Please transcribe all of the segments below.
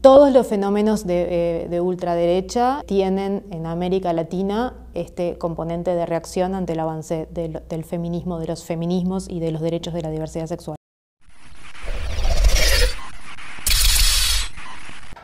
Todos los fenómenos eh, de, ultraderecha tienen en América Latina este componente de reacción ante el avance del feminismo, de los feminismos y de los derechos de la diversidad sexual.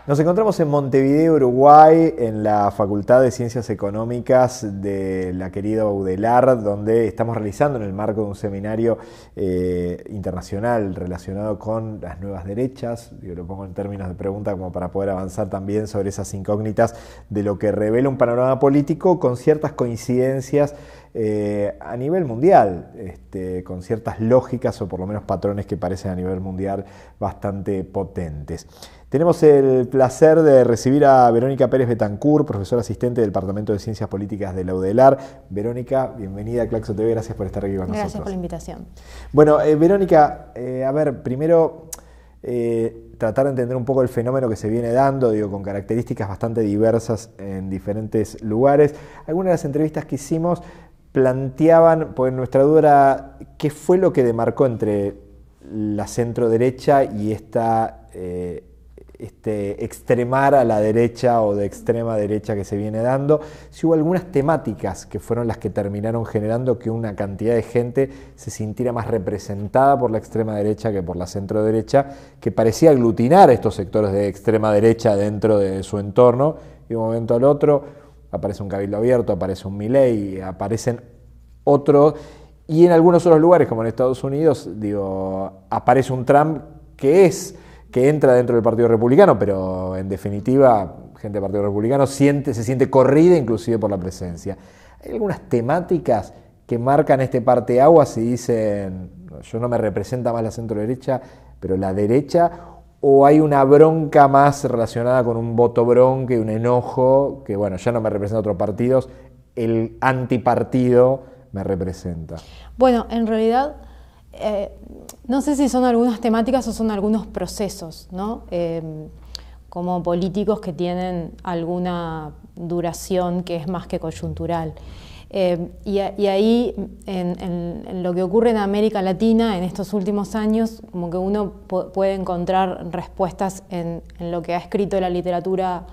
Nos encontramos en Montevideo, Uruguay, en la Facultad de Ciencias Económicas de la querida Udelar, donde estamos realizando en el marco de un seminario eh, internacional relacionado con las nuevas derechas. Yo lo pongo en términos de pregunta como para poder avanzar también sobre esas incógnitas de lo que revela un panorama político con ciertas coincidencias eh, a nivel mundial, este, con ciertas lógicas o por lo menos patrones que parecen a nivel mundial bastante potentes. Tenemos el placer de recibir a Verónica Pérez Betancourt, profesora asistente del Departamento de Ciencias Políticas de la UDELAR. Verónica, bienvenida a Claxo TV, gracias por estar aquí con nosotros. Gracias por la invitación. Bueno, eh, Verónica, eh, a ver, primero eh, tratar de entender un poco el fenómeno que se viene dando, digo, con características bastante diversas en diferentes lugares. Algunas de las entrevistas que hicimos planteaban, pues nuestra duda era, ¿qué fue lo que demarcó entre la centro derecha y esta este, extremar a la derecha o de extrema derecha que se viene dando, si hubo algunas temáticas que fueron las que terminaron generando que una cantidad de gente se sintiera más representada por la extrema derecha que por la centro derecha, que parecía aglutinar estos sectores de extrema derecha dentro de su entorno, y de un momento al otro aparece un cabildo abierto, aparece un Milley aparecen otros, y en algunos otros lugares, como en Estados Unidos, digo, aparece un Trump que es que entra dentro del Partido Republicano, pero en definitiva, gente del Partido Republicano siente, se siente corrida inclusive por la presencia. Hay algunas temáticas que marcan este parte agua si dicen, yo no me representa más la centro derecha, pero la derecha, o hay una bronca más relacionada con un voto bronca y un enojo, que bueno, ya no me representa otros partidos, el antipartido me representa. Bueno, en realidad eh, no sé si son algunas temáticas o son algunos procesos, ¿no? Em, como políticos que tienen alguna duración que es más que coyuntural. Em, y, ahí, en, lo que ocurre en América Latina en estos últimos años, como que uno puede encontrar respuestas en lo que ha escrito la literatura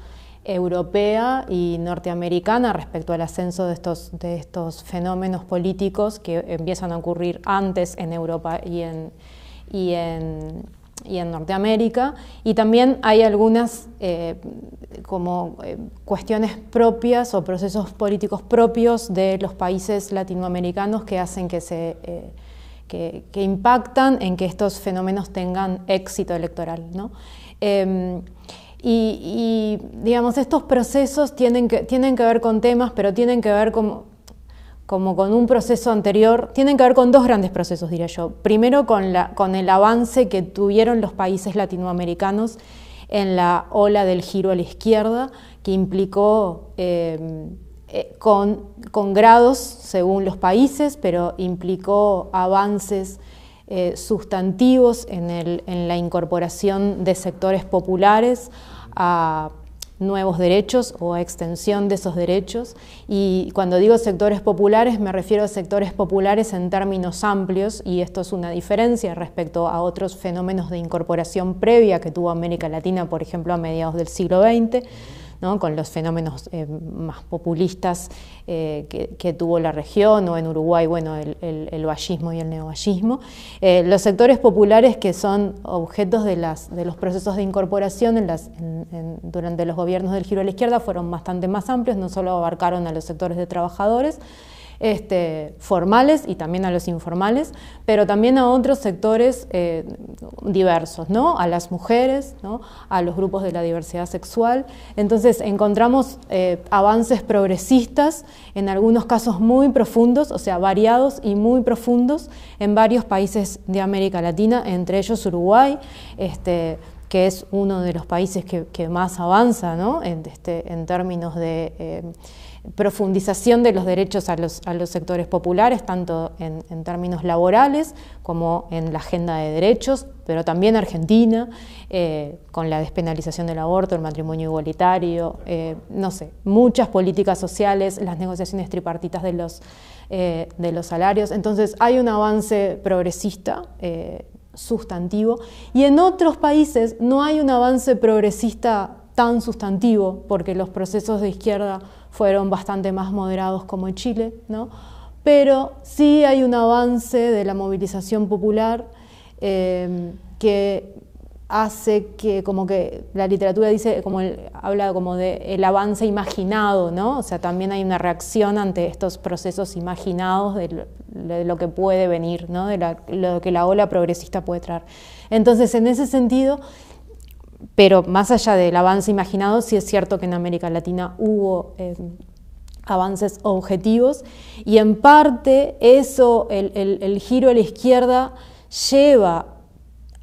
europea y norteamericana respecto al ascenso de estos, de estos fenómenos políticos que empiezan a ocurrir antes en Europa y en, y en, Norteamérica. Y también hay algunas eh, como eh, cuestiones propias o procesos políticos propios de los países latinoamericanos que hacen que se... Eh, impactan en que estos fenómenos tengan éxito electoral. ¿no? Em, y, digamos, estos procesos tienen que, ver con temas, pero tienen que ver con, como con un proceso anterior, tienen que ver con dos grandes procesos, diría yo. Primero, con, el avance que tuvieron los países latinoamericanos en la ola del giro a la izquierda, que implicó em, eh, con, grados según los países, pero implicó avances eh, sustantivos en la incorporación de sectores populares a nuevos derechos o a extensión de esos derechos. Y cuando digo sectores populares me refiero a sectores populares en términos amplios y esto es una diferencia respecto a otros fenómenos de incorporación previa que tuvo América Latina, por ejemplo, a mediados del siglo XX con los fenómenos eh, más populistas eh, que, tuvo la región o en Uruguay, bueno, el, el, vallismo y el neovallismo. Eh, los sectores populares que son objetos de, los procesos de incorporación durante los gobiernos del giro a la izquierda fueron bastante más amplios, no solo abarcaron a los sectores de trabajadores, este, formales y también a los informales, pero también a otros sectores eh, diversos, ¿no? a las mujeres, ¿no? a los grupos de la diversidad sexual. Entonces encontramos eh, avances progresistas, en algunos casos muy profundos, o sea, variados y muy profundos en varios países de América Latina, entre ellos Uruguay. Este, que es uno de los países que, más avanza este, en, términos de eh, profundización de los derechos a los, a los sectores populares, tanto en, términos laborales como en la agenda de derechos, pero también Argentina, eh, con la despenalización del aborto, el matrimonio igualitario, eh, no sé, muchas políticas sociales, las negociaciones tripartitas de los, de los salarios. Entonces hay un avance progresista sustantivo, y en otros países no hay un avance progresista tan sustantivo, porque los procesos de izquierda fueron bastante más moderados como en Chile, ¿no? pero sí hay un avance de la movilización popular eh, que hace que como que la literatura dice como habla como de el avance imaginado, ¿no? O sea, también hay una reacción ante estos procesos imaginados de de lo que puede venir, ¿no? de lo que la ola progresista puede traer. Entonces, en ese sentido, pero más allá del avance imaginado, sí es cierto que en América Latina hubo eh, avances objetivos y en parte eso, el, el giro a la izquierda, lleva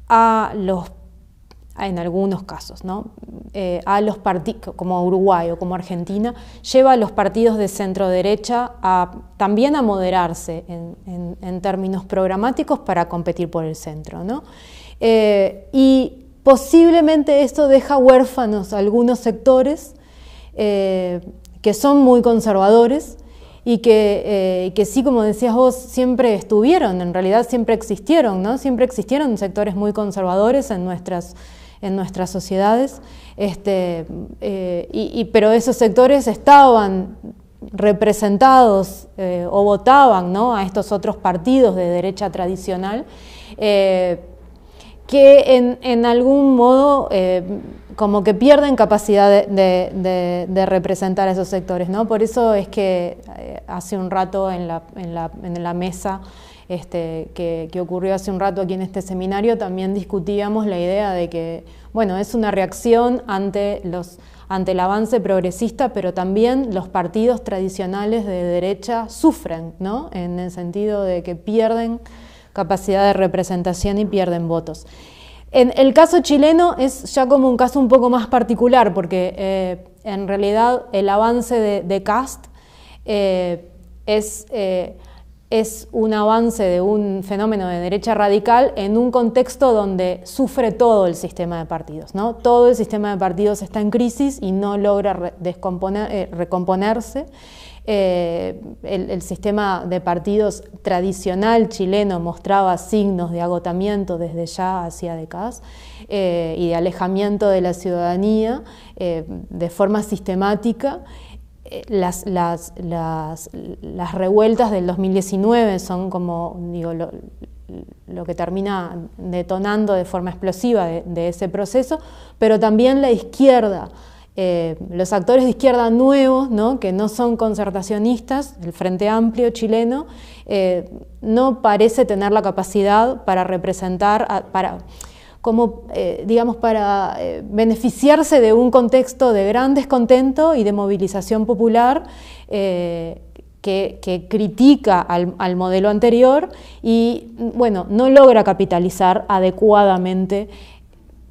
a los en algunos casos, eh, a los como Uruguay o como Argentina, lleva a los partidos de centro derecha a, también a moderarse en, términos programáticos para competir por el centro. Eh, y posiblemente esto deja huérfanos algunos sectores eh, que son muy conservadores y que, que, sí, como decías vos, siempre estuvieron, en realidad siempre existieron, ¿no? Siempre existieron sectores muy conservadores en nuestras en nuestras sociedades, este, eh, y, pero esos sectores estaban representados eh, o votaban a estos otros partidos de derecha tradicional, eh, que en, algún modo como que pierden capacidad de, representar a esos sectores. Por eso es que hace un rato en la, en la, en la mesa este, que, ocurrió hace un rato aquí en este seminario, también discutíamos la idea de que, bueno, es una reacción ante, los, ante el avance progresista, pero también los partidos tradicionales de derecha sufren, ¿no? En el sentido de que pierden capacidad de representación y pierden votos. En el caso chileno es ya como un caso un poco más particular, porque eh, en realidad el avance de, CAST eh, es eh, es un avance de un fenómeno de derecha radical en un contexto donde sufre todo el sistema de partidos. ¿no? Todo el sistema de partidos está en crisis y no logra eh, recomponerse. Eh, el, sistema de partidos tradicional chileno mostraba signos de agotamiento desde ya hacía décadas eh, y de alejamiento de la ciudadanía de forma sistemática. Eh, las, las, las, revueltas del 2019 son como digo, lo, que termina detonando de forma explosiva de, ese proceso, pero también la izquierda. Eh, los actores de izquierda nuevos, ¿no? que no son concertacionistas, el Frente Amplio chileno, eh, no parece tener la capacidad para representar, a, para como, eh, digamos, para eh, beneficiarse de un contexto de gran descontento y de movilización popular eh, que, critica al, modelo anterior y, bueno, no logra capitalizar adecuadamente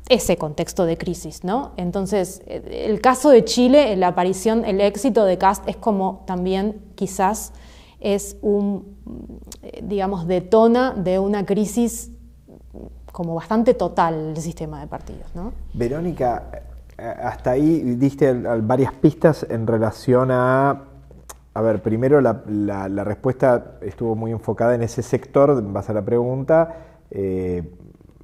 ese contexto de crisis, ¿no? Entonces, el caso de Chile, la aparición, el éxito de Cast es como también quizás es un, digamos, detona de una crisis como bastante total el sistema de partidos. ¿no? Verónica, hasta ahí diste varias pistas en relación a... A ver, primero la, respuesta estuvo muy enfocada en ese sector, en base a la pregunta, eh,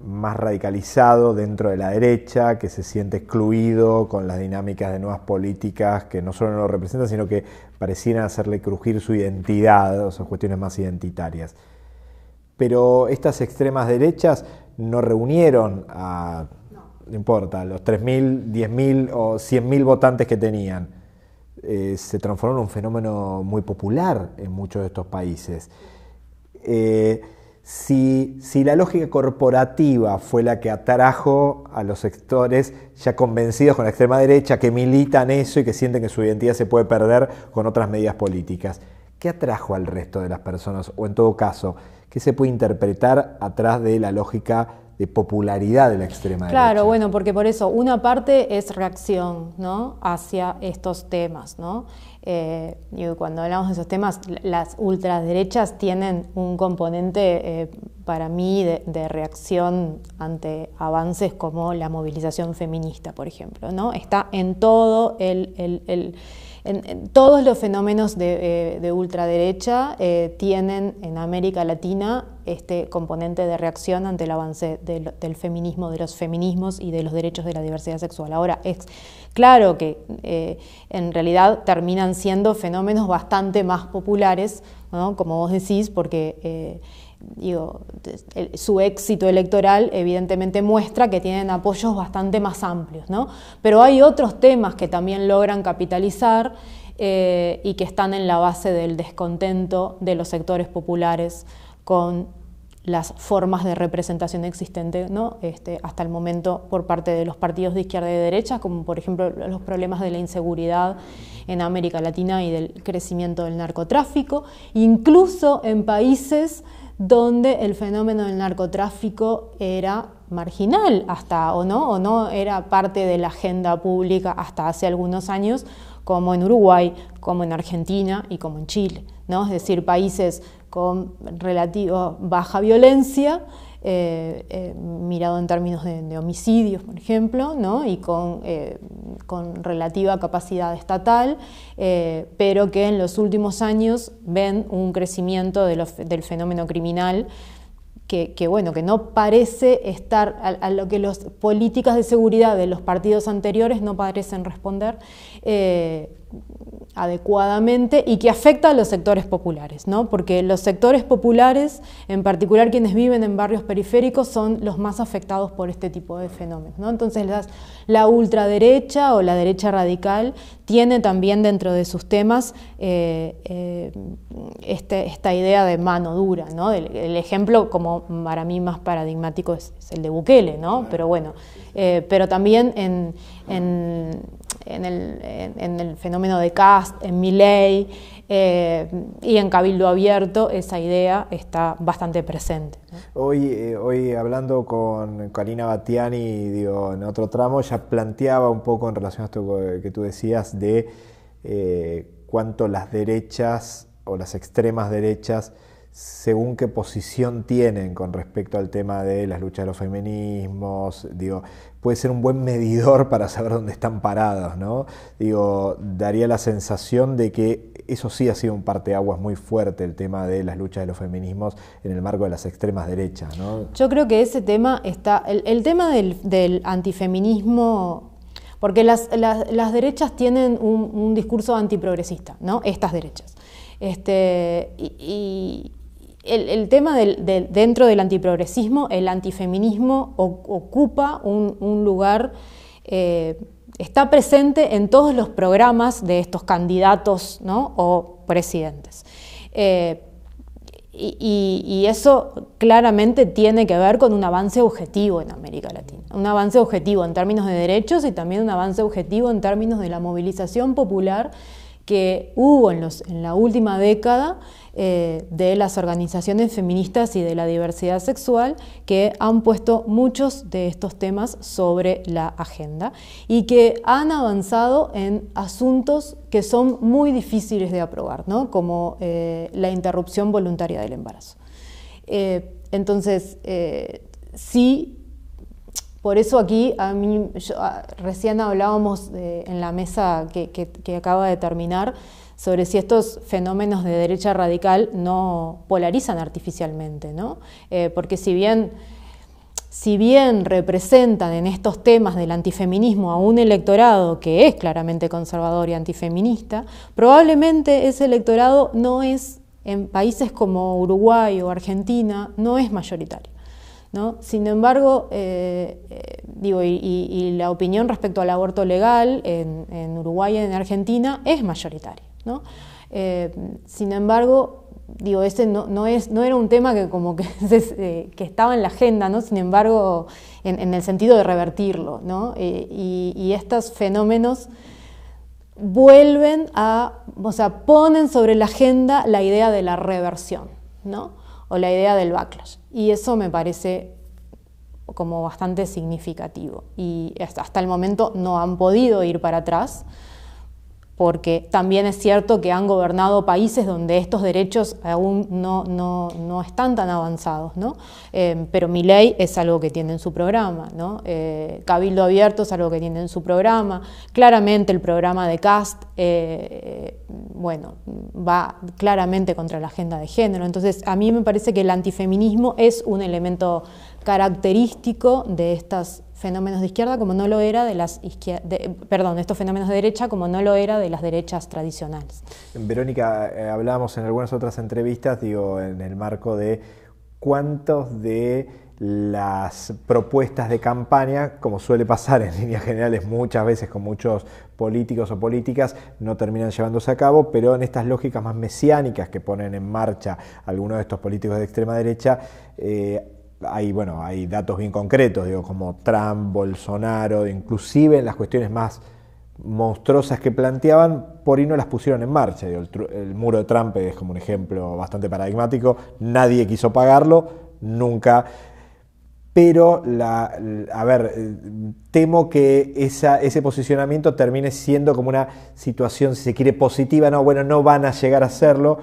más radicalizado dentro de la derecha, que se siente excluido con las dinámicas de nuevas políticas que no solo no lo representan, sino que parecieran hacerle crujir su identidad, o sea, cuestiones más identitarias. Pero estas extremas derechas no reunieron a, no, importa, los 3.000, 10.000 o 100.000 votantes que tenían. Eh, se transformó en un fenómeno muy popular en muchos de estos países. Eh, si, si, la lógica corporativa fue la que atrajo a los sectores ya convencidos con la extrema derecha, que militan eso y que sienten que su identidad se puede perder con otras medidas políticas, ¿Qué atrajo al resto de las personas? O en todo caso, ¿qué se puede interpretar atrás de la lógica de popularidad de la extrema derecha? Claro, bueno, porque por eso una parte es reacción ¿no? hacia estos temas. ¿no? Eh, y cuando hablamos de esos temas, las ultraderechas tienen un componente eh, para mí de, reacción ante avances como la movilización feminista, por ejemplo. ¿no? Está en todo el todos los fenómenos de, eh, ultraderecha eh, tienen en América Latina este componente de reacción ante el avance del, feminismo, de los feminismos y de los derechos de la diversidad sexual. Ahora, es claro que eh, en realidad terminan siendo fenómenos bastante más populares, como vos decís, porque digo, su éxito electoral evidentemente muestra que tienen apoyos bastante más amplios, ¿no? Pero hay otros temas que también logran capitalizar eh, y que están en la base del descontento de los sectores populares con las formas de representación existente ¿no? Este, hasta el momento por parte de los partidos de izquierda y derecha, como por ejemplo los problemas de la inseguridad en América Latina y del crecimiento del narcotráfico, incluso en países donde el fenómeno del narcotráfico era marginal hasta o no o no era parte de la agenda pública hasta hace algunos años como en Uruguay, como en Argentina y como en Chile, ¿no? Es decir, países con relativa baja violencia eh, eh, mirado en términos de, homicidios, por ejemplo, y eh, con, relativa capacidad estatal, pero que en los últimos años ven un crecimiento del fenómeno criminal. Que, bueno, que no parece estar a, lo que las políticas de seguridad de los partidos anteriores no parecen responder, adecuadamente y que afecta a los sectores populares, ¿no? porque los sectores populares, en particular quienes viven en barrios periféricos, son los más afectados por este tipo de fenómenos. Entonces la ultraderecha o la derecha radical tiene también dentro de sus temas eh, eh, este, esta idea de mano dura. El, ejemplo como para mí más paradigmático es, el de Bukele, ¿no? pero bueno, eh, pero también en en el, fenómeno de Cast, en Milley eh, y en Cabildo Abierto, esa idea está bastante presente. Eh, hoy, hablando con Karina Batiani digo, en otro tramo, ya planteaba un poco en relación a esto que tú decías de eh, cuánto las derechas o las extremas derechas según qué posición tienen con respecto al tema de las luchas de los feminismos, digo, puede ser un buen medidor para saber dónde están parados, ¿no? Digo, daría la sensación de que eso sí ha sido un parteaguas muy fuerte el tema de las luchas de los feminismos en el marco de las extremas derechas, ¿no? Yo creo que ese tema está, el, tema del, antifeminismo porque las, derechas tienen un, un, discurso antiprogresista, ¿no? Estas derechas. Este, y, el, tema del, dentro del antiprogresismo, el antifeminismo ocupa un, lugar, eh, está presente en todos los programas de estos candidatos o presidentes. Eh, y, eso claramente tiene que ver con un avance objetivo en América Latina, un avance objetivo en términos de derechos y también un avance objetivo en términos de la movilización popular que hubo en, la última década eh, de las organizaciones feministas y de la diversidad sexual que han puesto muchos de estos temas sobre la agenda y que han avanzado en asuntos que son muy difíciles de aprobar, ¿no? como eh, la interrupción voluntaria del embarazo. Eh, entonces, sí por eso aquí, a mí, ah, recién hablábamos en la mesa que, acaba de terminar sobre si estos fenómenos de derecha radical no polarizan artificialmente, ¿no? Eh, porque si bien, si bien representan en estos temas del antifeminismo a un electorado que es claramente conservador y antifeminista, probablemente ese electorado no es, en países como Uruguay o Argentina, no es mayoritario. Sin embargo, eh, eh, digo, y, la opinión respecto al aborto legal en, Uruguay y en Argentina es mayoritaria. ¿no? Eh, sin embargo, digo, este no, es, no era un tema que como que, estaba en la agenda, ¿no? Sin embargo, en, el sentido de revertirlo, ¿no? y, y, estos fenómenos vuelven a, o sea, ponen sobre la agenda la idea de la reversión, ¿no? o la idea del backlash. Y eso me parece como bastante significativo. Y hasta, hasta el momento no han podido ir para atrás porque también es cierto que han gobernado países donde estos derechos aún no, están tan avanzados, ¿no? Em, pero mi ley es algo que tiene en su programa, ¿no? Eh, Cabildo Abierto es algo que tiene en su programa, claramente el programa de CAST, eh, bueno, va claramente contra la agenda de género, entonces a mí me parece que el antifeminismo es un elemento característico de estos fenómenos de izquierda como no lo era de las perdón, estos fenómenos de derecha como no lo era de las derechas tradicionales. Verónica, eh, hablábamos en algunas otras entrevistas, digo, en el marco de cuántos de las propuestas de campaña, como suele pasar en líneas generales muchas veces con muchos políticos o políticas, no terminan llevándose a cabo, pero en estas lógicas más mesiánicas que ponen en marcha algunos de estos políticos de extrema derecha, eh, hay, bueno, hay datos bien concretos, digo, como Trump, Bolsonaro, inclusive en las cuestiones más monstruosas que planteaban, por ahí no las pusieron en marcha. el, muro de Trump es como un ejemplo bastante paradigmático, nadie quiso pagarlo, nunca. Pero, a ver, eh, temo que ese posicionamiento termine siendo como una situación, si se quiere, positiva. No, bueno, no van a llegar a hacerlo,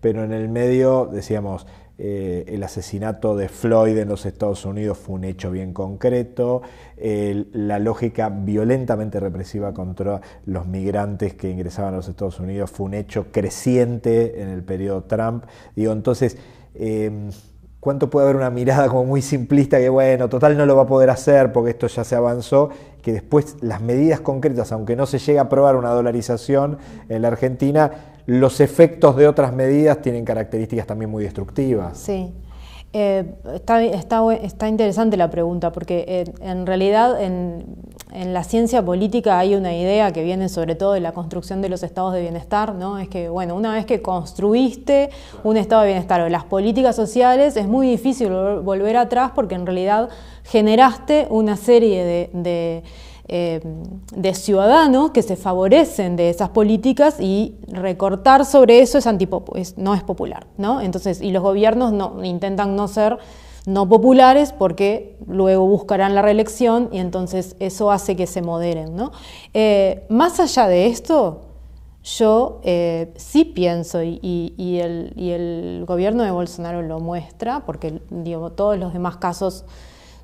pero en el medio, decíamos, eh, el asesinato de Floyd en los Estados Unidos fue un hecho bien concreto, la lógica violentamente represiva contra los migrantes que ingresaban a los Estados Unidos fue un hecho creciente en el periodo Trump. Digo, entonces, em, ¿cuánto puede haber una mirada como muy simplista que, bueno, total no lo va a poder hacer porque esto ya se avanzó? Que después las medidas concretas, aunque no se llegue a aprobar una dolarización en la Argentina, los efectos de otras medidas tienen características también muy destructivas. Sí. Eh, está, está, interesante la pregunta, porque eh, en realidad en, la ciencia política hay una idea que viene sobre todo de la construcción de los estados de bienestar, ¿no? Es que, bueno, una vez que construiste un estado de bienestar o las políticas sociales, es muy difícil volver atrás porque en realidad generaste una serie de eh, de ciudadanos que se favorecen de esas políticas y recortar sobre eso es, es no es popular, ¿no? Entonces, y los gobiernos no, intentan no ser no populares porque luego buscarán la reelección y entonces eso hace que se moderen, ¿no? Eh, más allá de esto, yo eh, sí pienso, y, el, gobierno de Bolsonaro lo muestra, porque digo, todos los demás casos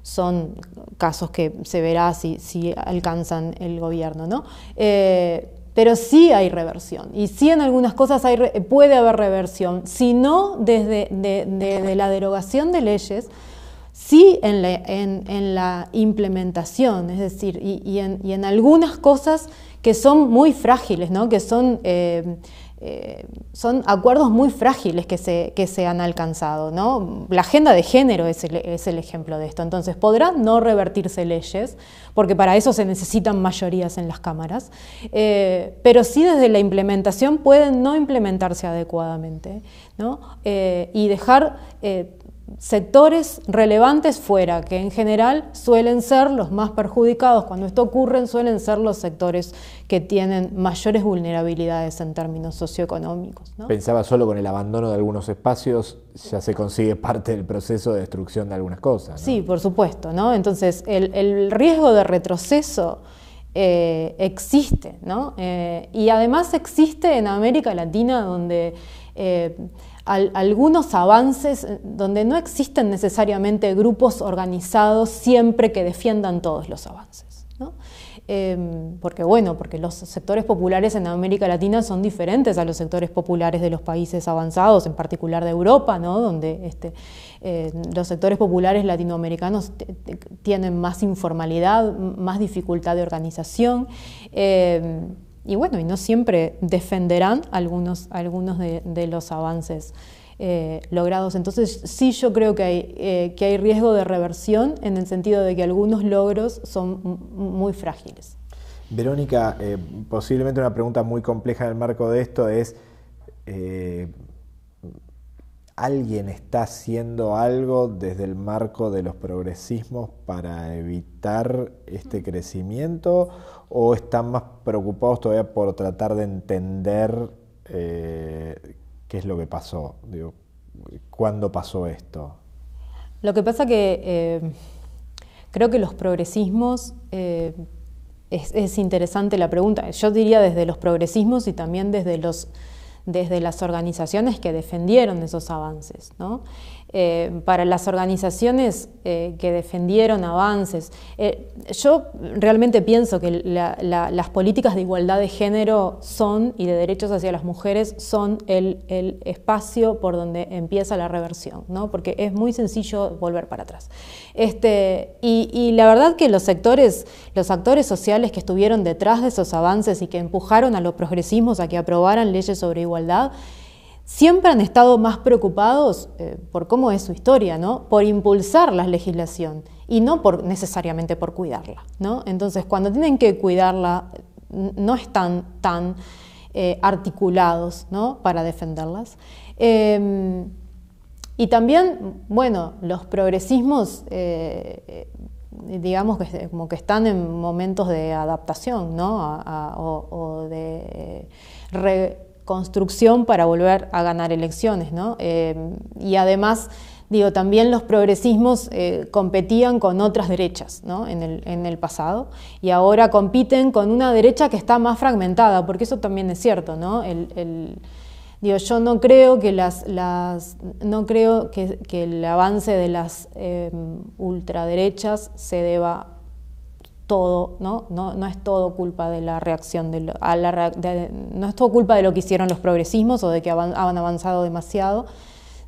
son casos que se verá si, si alcanzan el gobierno, ¿no? Eh, pero sí hay reversión y sí en algunas cosas puede haber reversión, si no desde de, la derogación de leyes, sí en la, implementación, es decir, y, en, algunas cosas que son muy frágiles, ¿no? que son... Eh, eh, son acuerdos muy frágiles que se, que se han alcanzado. ¿no? La agenda de género es el, ejemplo de esto. Entonces, podrán no revertirse leyes, porque para eso se necesitan mayorías en las cámaras, eh, pero sí desde la implementación pueden no implementarse adecuadamente eh, y dejar sectores relevantes fuera, que en general suelen ser los más perjudicados cuando esto ocurre, suelen ser los sectores que tienen mayores vulnerabilidades en términos socioeconómicos. ¿no? Pensaba solo con el abandono de algunos espacios ya se consigue parte del proceso de destrucción de algunas cosas. Sí, por supuesto, ¿no? Entonces el, el riesgo de retroceso eh, existe, ¿no? Eh, y además existe en América Latina donde eh, algunos avances, donde no existen necesariamente grupos organizados siempre que defiendan todos los avances, ¿no? Em, porque bueno, porque los sectores populares en América Latina son diferentes a los sectores populares de los países avanzados, en particular de Europa, ¿no? donde este, eh, los sectores populares latinoamericanos tienen más informalidad, más dificultad de organización. Eh, y bueno, y no siempre defenderán algunos, algunos de, los avances eh, logrados. Entonces sí yo creo que hay, que hay riesgo de reversión en el sentido de que algunos logros son muy frágiles. Verónica, posiblemente una pregunta muy compleja en el marco de esto es, alguien está haciendo algo desde el marco de los progresismos para evitar este crecimiento o están más preocupados todavía por tratar de entender eh, qué es lo que pasó? ¿Cuándo pasó esto? Lo que pasa que eh, creo que los progresismos, eh, es interesante la pregunta, yo diría desde los progresismos y también desde los desde las organizaciones que defendieron esos avances. ¿no? Eh, para las organizaciones eh, que defendieron avances. Eh, yo realmente pienso que las políticas de igualdad de género son, y de derechos hacia las mujeres, son el, espacio por donde empieza la reversión, porque es muy sencillo volver para atrás. Este, y, y, la verdad que los sectores, los actores sociales que estuvieron detrás de esos avances y que empujaron a los progresismos a que aprobaran leyes sobre igualdad, siempre han estado más preocupados eh, por cómo es su historia, ¿no? por impulsar la legislación y no por, necesariamente por cuidarla. ¿no? Entonces, cuando tienen que cuidarla, no están tan eh, articulados para defenderlas. Em, y también, bueno, los progresismos, eh, digamos que, como que están en momentos de adaptación o, de construcción para volver a ganar elecciones. ¿no? Eh, y además, digo, también los progresismos eh, competían con otras derechas en, el, en, el, pasado y ahora compiten con una derecha que está más fragmentada, porque eso también es cierto. ¿no? El, el, digo, yo no creo que, las, las, no creo que, que el avance de las eh, ultraderechas se deba todo, ¿no? No, no es todo culpa de la reacción, de lo, no es todo culpa de lo que hicieron los progresismos o de que han avanzado demasiado,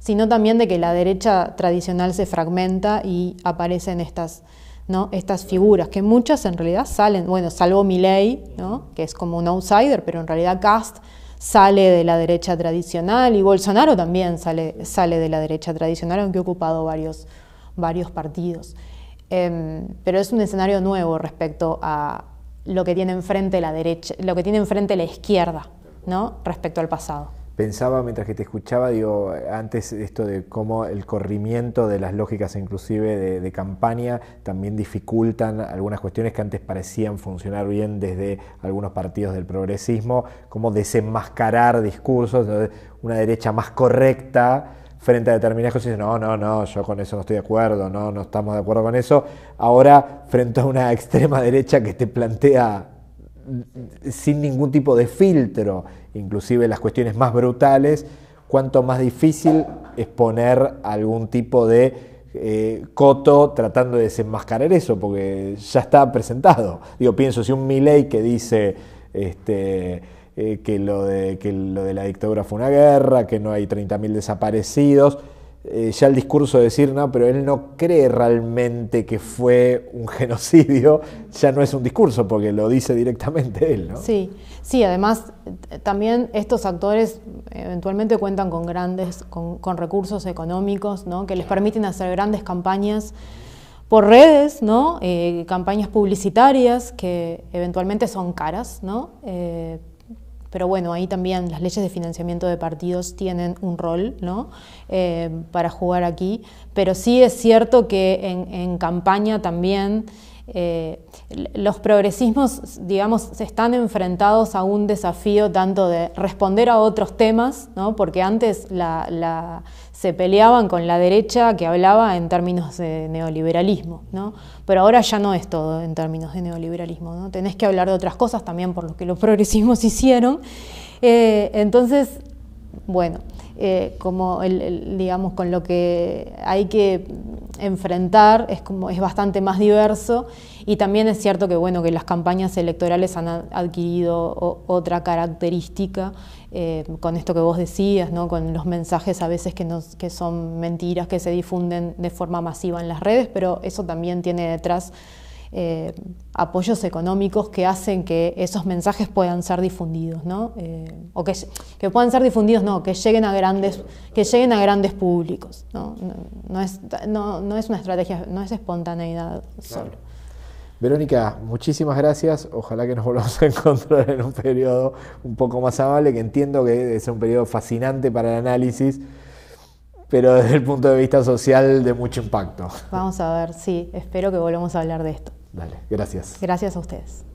sino también de que la derecha tradicional se fragmenta y aparecen estas, estas figuras, que muchas en realidad salen, bueno, salvo Milley, que es como un outsider, pero en realidad Cast sale de la derecha tradicional y Bolsonaro también sale, sale de la derecha tradicional, aunque ha ocupado varios, varios partidos. Em, pero es un escenario nuevo respecto a lo que tiene enfrente la derecha, lo que tiene enfrente la izquierda, ¿no? Respecto al pasado. Pensaba mientras que te escuchaba, digo, antes esto de cómo el corrimiento de las lógicas inclusive de, de campaña también dificultan algunas cuestiones que antes parecían funcionar bien desde algunos partidos del progresismo, cómo desenmascarar discursos, una derecha más correcta frente a determinadas cosas no, no, no, yo con eso no estoy de acuerdo, no, no estamos de acuerdo con eso. Ahora, frente a una extrema derecha que te plantea sin ningún tipo de filtro, inclusive las cuestiones más brutales, cuanto más difícil es poner algún tipo de eh, coto tratando de desenmascarar eso, porque ya está presentado. Digo, pienso, si un Milley que dice, este, eh, que, lo de, que lo de la dictadura fue una guerra, que no hay 30.000 desaparecidos. Eh, ya el discurso de decir, no, pero él no cree realmente que fue un genocidio, ya no es un discurso, porque lo dice directamente él, ¿no? Sí, sí, además también estos actores eh, eventualmente cuentan con grandes, con, recursos económicos, ¿no? Que les permiten hacer grandes campañas por redes, ¿no? campañas publicitarias que eventualmente son caras, ¿no? Pero bueno, ahí también las leyes de financiamiento de partidos tienen un rol ¿no? Eh, para jugar aquí. Pero sí es cierto que en, campaña también eh, los progresismos, digamos, se están enfrentados a un desafío tanto de responder a otros temas, ¿no? porque antes la se peleaban con la derecha que hablaba en términos de neoliberalismo, ¿no? Pero ahora ya no es todo en términos de neoliberalismo, ¿no? Tenés que hablar de otras cosas también por lo que los progresismos hicieron. Eh, entonces, bueno, eh, como digamos con lo que hay que enfrentar es como es bastante más diverso y también es cierto que bueno que las campañas electorales han adquirido otra característica eh, con esto que vos decías, con los mensajes a veces que, son mentiras, que se difunden de forma masiva en las redes, pero eso también tiene detrás eh, apoyos económicos que hacen que esos mensajes puedan ser difundidos, eh, o que, puedan ser difundidos, no, que lleguen a grandes, que lleguen a grandes públicos, ¿no? es, una estrategia, no es espontaneidad solo. Verónica, muchísimas gracias. Ojalá que nos volvamos a encontrar en un periodo un poco más amable, que entiendo que es un periodo fascinante para el análisis, pero desde el punto de vista social de mucho impacto. Vamos a ver, sí, espero que volvamos a hablar de esto. Dale, gracias. Gracias a ustedes.